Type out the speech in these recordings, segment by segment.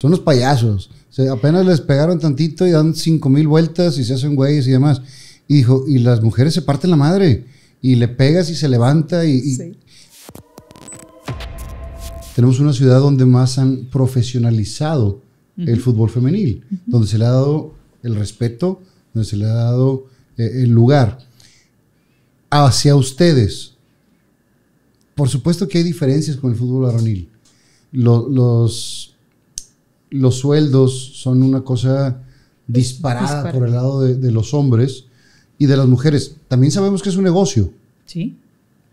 son los payasos. apenas les pegaron tantito y dan cinco mil vueltas y se hacen güeyes y demás. Y dijo, y las mujeres se parten la madre. Y le pegas y se levanta y... Tenemos una ciudad donde más han profesionalizado el fútbol femenil, donde se le ha dado el respeto, donde se le ha dado eh, el lugar. Hacia ustedes, por supuesto que hay diferencias con el fútbol varonil. los los sueldos son una cosa disparada por el lado de, los hombres y de las mujeres. También sabemos que es un negocio. Sí.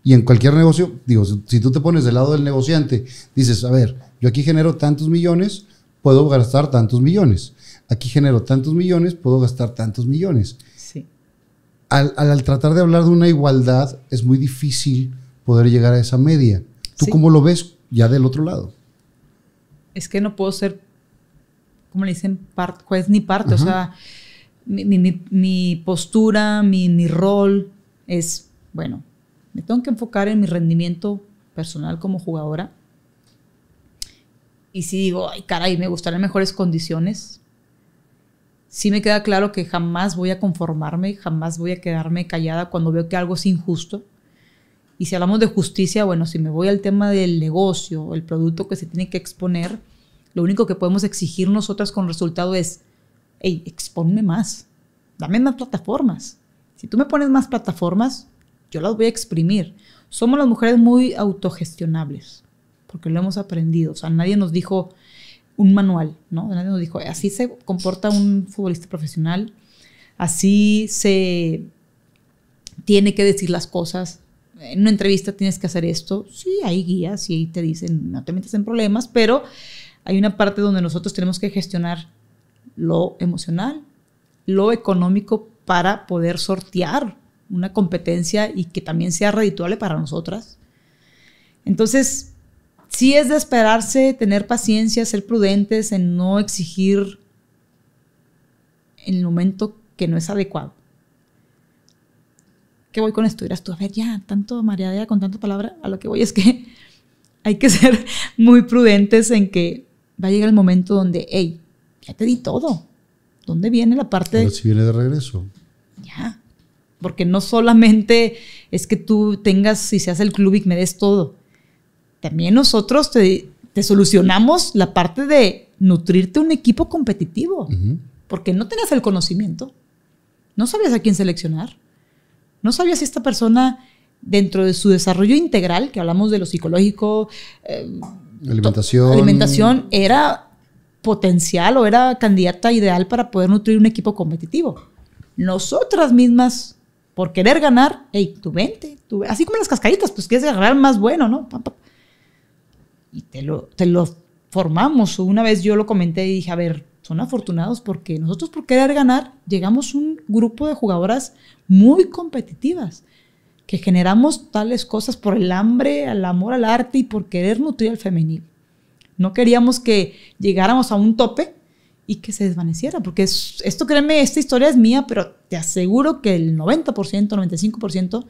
Y en cualquier negocio, digo, si tú te pones del lado del negociante, dices, a ver, yo aquí genero tantos millones, puedo gastar tantos millones. Aquí genero tantos millones, puedo gastar tantos millones. Sí. Al, tratar de hablar de una igualdad, es muy difícil poder llegar a esa media. ¿Tú cómo lo ves ya del otro lado? Es que no puedo ser ¿Cómo le dicen, part, es ni parte, o sea, mi, postura, mi, rol es, bueno, me tengo que enfocar en mi rendimiento personal como jugadora. Y si digo, ay, caray, me gustarían mejores condiciones, sí me queda claro que jamás voy a conformarme, jamás voy a quedarme callada cuando veo que algo es injusto. Y si hablamos de justicia, bueno, si me voy al tema del negocio, el producto que se tiene que exponer, lo único que podemos exigir nosotras con resultado es, hey, exponme más, dame más plataformas. Si tú me pones más plataformas, yo las voy a exprimir. Somos las mujeres muy autogestionables, porque lo hemos aprendido. O sea, nadie nos dijo un manual, ¿no? Nadie nos dijo, así se comporta un futbolista profesional, así se tiene que decir las cosas. En una entrevista tienes que hacer esto. Sí, hay guías y ahí te dicen, no te metes en problemas, pero hay una parte donde nosotros tenemos que gestionar lo emocional, lo económico para poder sortear una competencia y que también sea redituable para nosotras. Entonces, sí es de esperarse, tener paciencia, ser prudentes en no exigir en el momento que no es adecuado. ¿Qué voy con esto? Dirás tú, a ver, ya, tanto mareada con tanta palabra, a lo que voy es que hay que ser muy prudentes en que va a llegar el momento donde, hey, ya te di todo. ¿Dónde viene la parte de... si viene de regreso. Ya. Porque no solamente es que tú tengas y seas el club y me des todo. También nosotros te, solucionamos la parte de nutrirte un equipo competitivo. Porque no tenías el conocimiento. No sabías a quién seleccionar. No sabías si esta persona, dentro de su desarrollo integral, que hablamos de lo psicológico, eh, alimentación. alimentación era potencial o era candidata ideal para poder nutrir un equipo competitivo. Nosotras mismas, por querer ganar, hey, tu vente, así como las cascaditas, pues quieres agarrar más bueno, ¿no? Y te lo, te lo formamos. Una vez yo lo comenté y dije, a ver, son afortunados porque nosotros por querer ganar llegamos un grupo de jugadoras muy competitivas que generamos tales cosas por el hambre, al amor al arte y por querer nutrir al femenino. No queríamos que llegáramos a un tope y que se desvaneciera, porque esto, créeme, esta historia es mía, pero te aseguro que el 90%, 95%,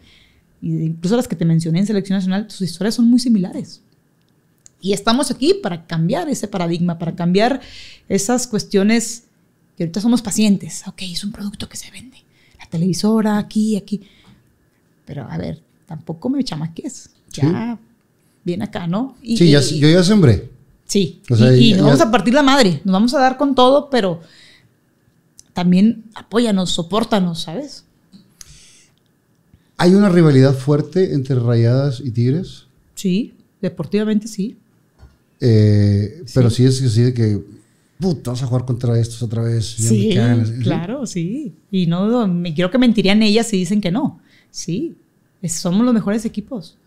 incluso las que te mencioné en Selección Nacional, sus historias son muy similares. Y estamos aquí para cambiar ese paradigma, para cambiar esas cuestiones que ahorita somos pacientes. Ok, es un producto que se vende. La televisora, aquí, aquí pero a ver, tampoco me chamaques. Ya, viene acá, ¿no? sí, yo ya sembré. Sí. y, nos vamos a partir la madre, nos vamos a dar con todo, pero también apóyanos, soportanos, ¿sabes? ¿Hay una rivalidad fuerte entre Rayadas y Tigres? Sí, deportivamente sí. Eh, pero sí. es así de que, puta, vas a jugar contra estos otra vez. sí, claro, sí. Y no me, creo que mentirían ellas si dicen que no. Sí, somos los mejores equipos.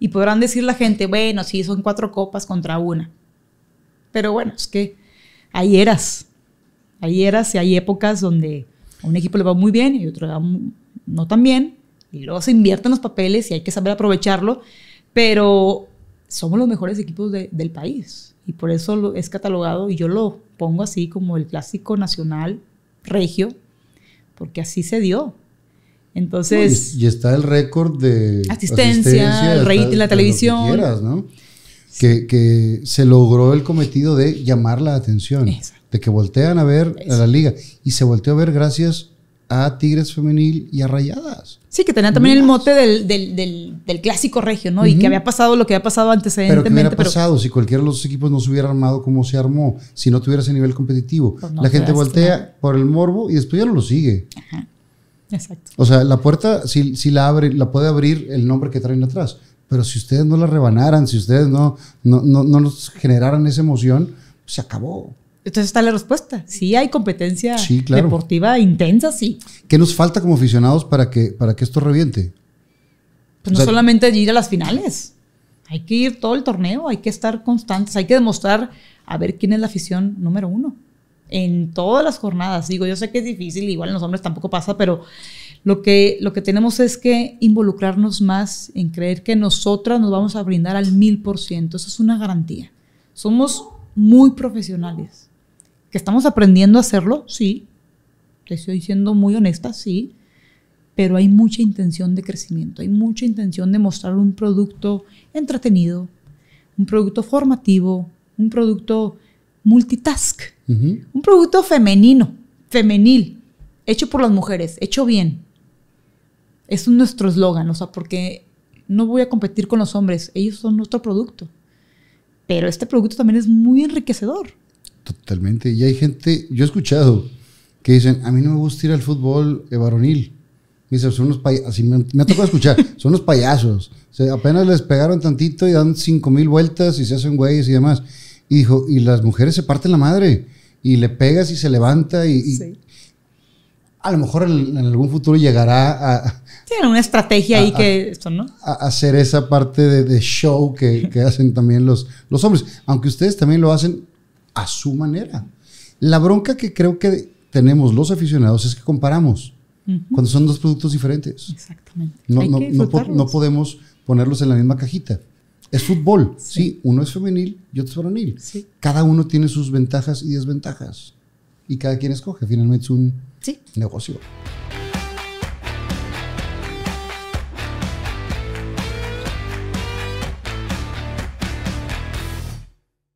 Y podrán decir la gente, bueno, sí, son cuatro copas contra una. Pero bueno, es que hay eras. Hay eras y hay épocas donde a un equipo le va muy bien y otro va no tan bien. Y luego se invierten los papeles y hay que saber aprovecharlo. Pero somos los mejores equipos del país. Y por eso es catalogado, y yo lo pongo así como el clásico nacional regio, porque así se dio. Entonces. y, está el récord de asistencia, el en la televisión. Que se logró el cometido de llamar la atención, de que voltean a ver a la liga. Y se volteó a ver gracias a Tigres Femenil y a Rayadas. Sí, que tenían también el mote del, del, del, clásico regio, ¿no? Y que había pasado lo que había pasado antecedentemente. Pero que hubiera pasado si cualquiera de los equipos no se hubiera armado como se armó, si no tuviera ese nivel competitivo. Pues la gente voltea por el morbo y después ya no lo sigue. Ajá. Exacto. O sea, la puerta, si, la abre, la puede abrir el nombre que traen atrás. Pero si ustedes no la rebanaran, si ustedes no, no, no, nos generaran esa emoción, se acabó. Entonces está la respuesta. Sí, hay competencia deportiva intensa, sí. ¿Qué nos falta como aficionados para que, para que esto reviente? Pues no solamente ir a las finales. Hay que ir todo el torneo, hay que estar constantes, hay que demostrar a ver quién es la afición número uno en todas las jornadas. Digo, yo sé que es difícil, igual en los hombres tampoco pasa, pero lo que, lo que tenemos es que involucrarnos más en creer que nosotras nos vamos a brindar al mil por ciento. Eso es una garantía. Somos muy profesionales. ¿Que estamos aprendiendo a hacerlo? Sí. Te estoy siendo muy honesta, sí. Pero hay mucha intención de crecimiento, hay mucha intención de mostrar un producto entretenido, un producto formativo, un producto multitask un producto femenino, femenil, hecho por las mujeres, hecho bien. Es nuestro eslogan, o sea, porque no voy a competir con los hombres, ellos son nuestro producto. Pero este producto también es muy enriquecedor. Totalmente. Y hay gente, yo he escuchado que dicen, a mí no me gusta ir al fútbol eh, varonil. Dice, son unos payasos, me, ha tocado escuchar, son unos payasos. O sea, apenas les pegaron tantito y dan cinco mil vueltas y se hacen güeyes y demás. Y dijo, y las mujeres se parten la madre y le pegas y se levanta y, a lo mejor en, algún futuro llegará a... Tiene una estrategia ahí que... esto, ¿no? hacer esa parte de, show que, hacen también los, los hombres, aunque ustedes también lo hacen a su manera. La bronca que creo que tenemos los aficionados es que comparamos cuando son dos productos diferentes. Exactamente. no podemos ponerlos en la misma cajita. Es fútbol, sí. Uno es femenil y otro es varonil. Cada uno tiene sus ventajas y desventajas. Y cada quien escoge. Finalmente es un negocio.